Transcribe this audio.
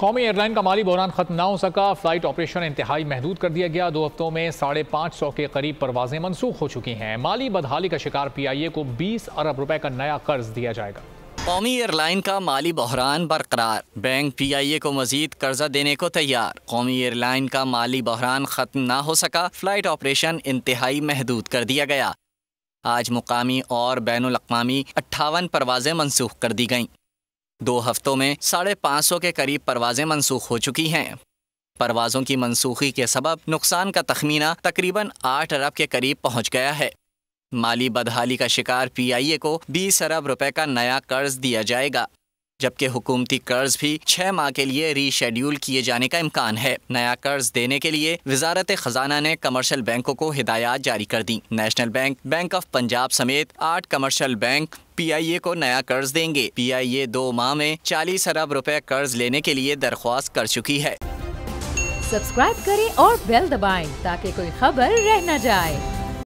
कौमी एयरलाइन का माली बहरान खत्म ना हो सका फ्लाइट ऑपरेशन इंतहाई महदूद कर दिया गया दो हफ्तों में साढ़े पाँच सौ के करीब परवाजें मनसूख हो चुकी हैं माली बदहाली का शिकार पी आई ए को बीस अरब रुपए का नया कर्ज दिया जाएगा कौमी एयरलाइन का माली बहरान बरकरार बैंक पी आई ए को मजीद कर्जा देने को तैयार कौमी एयरलाइन का माली बहरान खत्म ना हो सका फ्लाइट ऑपरेशन इंतहाई महदूद कर दिया गया आज मुकामी और बैन अवी अट्ठावन परवाजें मनसूख कर दी गईं दो हफ्तों में साढ़े पाँच सौ के करीब परवाजें मनसूख हो चुकी हैं परवाज़ों की मनसूखी के सबब नुकसान का तखमीना तकरीबन आठ अरब के करीब पहुंच गया है माली बदहाली का शिकार पीआईए को बीस अरब रुपए का नया कर्ज दिया जाएगा जबकि हुकूमती कर्ज भी छः माह के लिए रीशेड्यूल किए जाने का इम्कान है नया कर्ज देने के लिए वजारत खजाना ने कमर्शल बैंकों को हिदायत जारी कर दी national bank bank of Punjab समेत आठ commercial bank P I A को नया कर्ज देंगे पी आई ए दो माह में चालीस अरब रुपए कर्ज लेने के लिए दरख्वास्त कर चुकी है सब्सक्राइब करें और बेल दबाएं ताकि कोई खबर रह न जाए